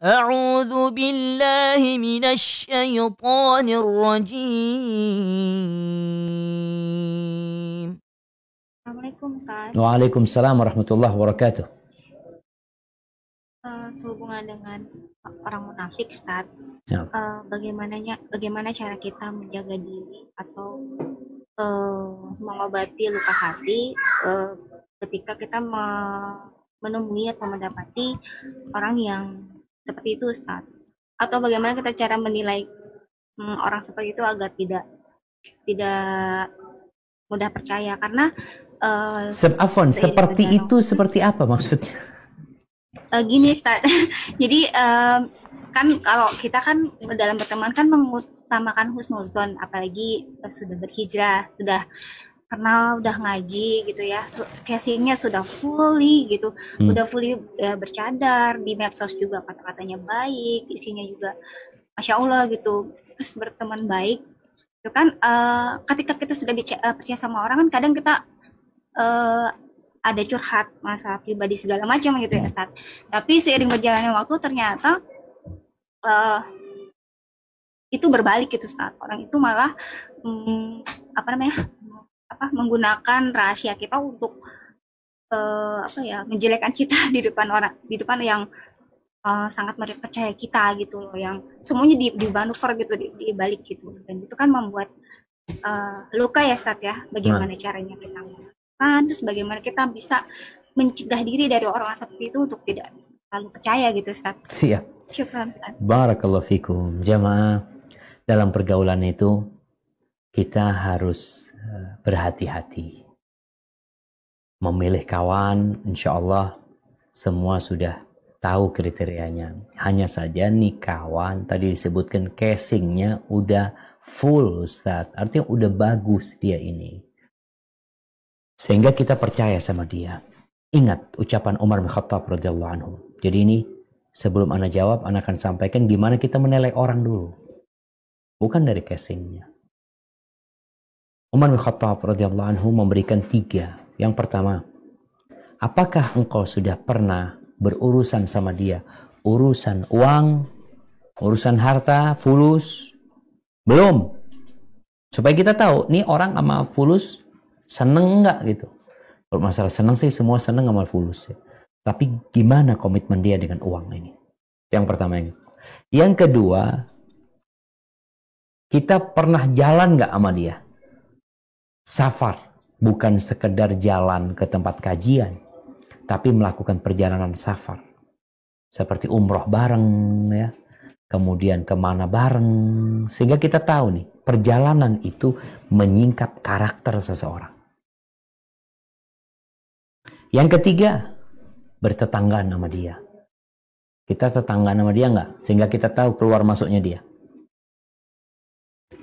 أعوذ بالله من الشيطان الرجيم Assalamualaikum السلام Waalaikumsalam warahmatullahi wabarakatuh eh, Sehubungan dengan orang munafik saat ya. uh, bagaimananya, Bagaimana cara kita menjaga diri atau uh, mengobati luka hati uh, ketika kita me menemui atau mendapati orang yang seperti itu Ustaz? Atau bagaimana kita cara menilai hmm, orang seperti itu agar tidak tidak mudah percaya karena uh, Se Afon, seperti itu seperti apa maksudnya? Uh, gini Ustaz. Jadi um, kan kalau kita kan dalam berteman kan mengutamakan husnuzon apalagi sudah berhijrah, sudah kenal udah ngaji gitu ya casingnya sudah fully gitu hmm. udah fully ya, bercadar di medsos juga kata-katanya baik isinya juga masya allah gitu terus berteman baik itu kan uh, ketika kita sudah bicara uh, eh, percaya sama orang kan kadang kita uh, ada curhat masalah pribadi segala macam gitu ya Ustaz. tapi seiring berjalannya waktu ternyata uh, itu berbalik gitu Ustaz. orang itu malah um, apa namanya apa menggunakan rahasia kita untuk uh, apa ya menjelekkan kita di depan orang di depan yang uh, sangat mereka percaya kita gitu loh yang semuanya di di manuver gitu di, di balik gitu dan itu kan membuat uh, luka ya stat ya bagaimana nah. caranya kita kan terus bagaimana kita bisa mencegah diri dari orang-orang seperti itu untuk tidak terlalu percaya gitu stat siap syukur barakallahu fikum jamaah dalam pergaulan itu kita harus eh, berhati-hati. Memilih kawan, insya Allah semua sudah tahu kriterianya. Hanya saja nih kawan tadi disebutkan casingnya udah full Ustaz. Artinya udah bagus dia ini. Sehingga kita percaya sama dia. Ingat ucapan Umar bin Khattab radhiyallahu anhu. Jadi ini sebelum anak jawab, anak akan sampaikan gimana kita menilai orang dulu. Bukan dari casingnya. Umar bin Khattab radhiyallahu anhu memberikan tiga. Yang pertama, apakah engkau sudah pernah berurusan sama dia? Urusan uang, urusan harta, fulus? Belum. Supaya kita tahu, nih orang sama fulus seneng nggak gitu. Kalau masalah seneng sih, semua seneng sama fulus. Ya. Tapi gimana komitmen dia dengan uang ini? Yang pertama. ini. yang kedua, kita pernah jalan nggak sama dia? safar, bukan sekedar jalan ke tempat kajian, tapi melakukan perjalanan safar. Seperti umroh bareng ya, kemudian kemana bareng, sehingga kita tahu nih, perjalanan itu menyingkap karakter seseorang. Yang ketiga, bertetangga nama dia. Kita tetangga nama dia enggak? Sehingga kita tahu keluar masuknya dia.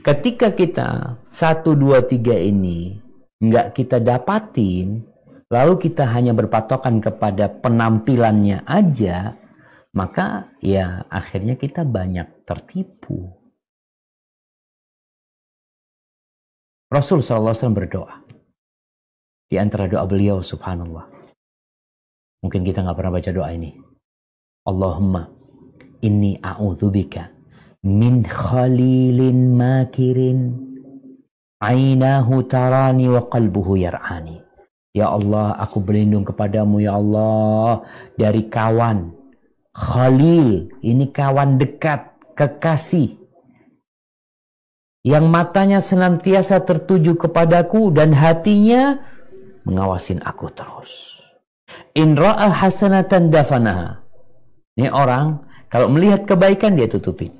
Ketika kita satu dua tiga ini nggak kita dapatin, lalu kita hanya berpatokan kepada penampilannya aja, maka ya akhirnya kita banyak tertipu. Rasul SAW berdoa. Di antara doa beliau, subhanallah. Mungkin kita nggak pernah baca doa ini. Allahumma ini a'udzubika min khalilin makirin ainahu tarani wa qalbuhu yar'ani ya Allah aku berlindung kepadamu ya Allah dari kawan khalil ini kawan dekat kekasih yang matanya senantiasa tertuju kepadaku dan hatinya mengawasin aku terus. In hasanatan dafanaha. Ini orang kalau melihat kebaikan dia tutupin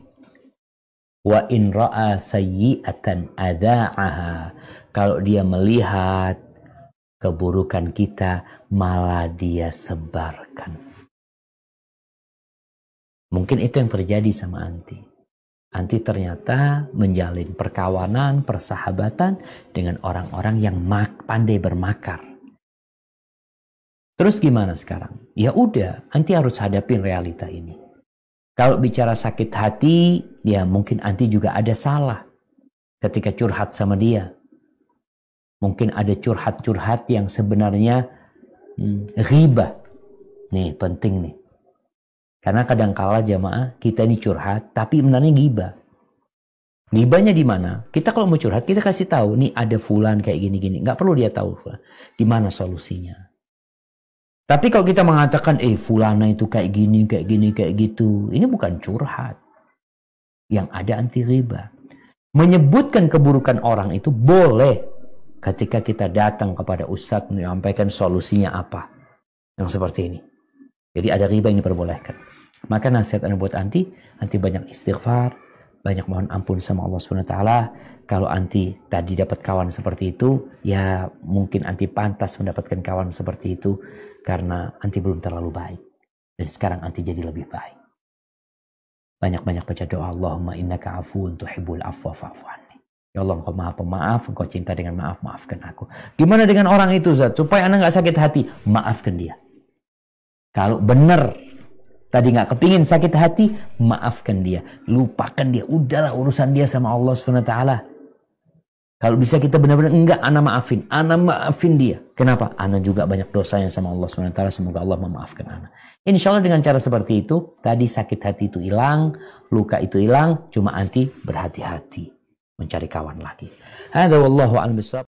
wa in ra'a sayyi'atan adha'aha kalau dia melihat keburukan kita malah dia sebarkan mungkin itu yang terjadi sama anti anti ternyata menjalin perkawanan persahabatan dengan orang-orang yang mak pandai bermakar terus gimana sekarang ya udah anti harus hadapin realita ini kalau bicara sakit hati, ya mungkin anti juga ada salah ketika curhat sama dia. Mungkin ada curhat-curhat yang sebenarnya hmm, riba. Nih penting nih. Karena kadang kala jamaah kita ini curhat, tapi sebenarnya giba. Gibanya di mana? Kita kalau mau curhat, kita kasih tahu, nih ada fulan kayak gini-gini. Gak perlu dia tahu Gimana solusinya? Tapi kalau kita mengatakan, eh fulana itu kayak gini, kayak gini, kayak gitu. Ini bukan curhat. Yang ada anti riba. Menyebutkan keburukan orang itu boleh. Ketika kita datang kepada ustadz menyampaikan solusinya apa. Yang seperti ini. Jadi ada riba yang diperbolehkan. Maka nasihat Anda buat anti, anti banyak istighfar, banyak mohon ampun sama Allah Subhanahu wa taala. Kalau anti tadi dapat kawan seperti itu, ya mungkin anti pantas mendapatkan kawan seperti itu karena anti belum terlalu baik. Dan sekarang anti jadi lebih baik. Banyak-banyak baca doa Allahumma innaka afuun tuhibbul afwa fa'fu Ya Allah, engkau maha pemaaf, engkau cinta dengan maaf, maafkan aku. Gimana dengan orang itu, Zat? Supaya anak nggak sakit hati, maafkan dia. Kalau benar tadi nggak kepingin sakit hati, maafkan dia, lupakan dia, udahlah urusan dia sama Allah Subhanahu taala. Kalau bisa kita benar-benar enggak, anak maafin, anak maafin dia. Kenapa? Anak juga banyak dosa yang sama Allah Subhanahu taala, semoga Allah memaafkan anak. Insya Allah dengan cara seperti itu, tadi sakit hati itu hilang, luka itu hilang, cuma anti berhati-hati mencari kawan lagi. Hadza wallahu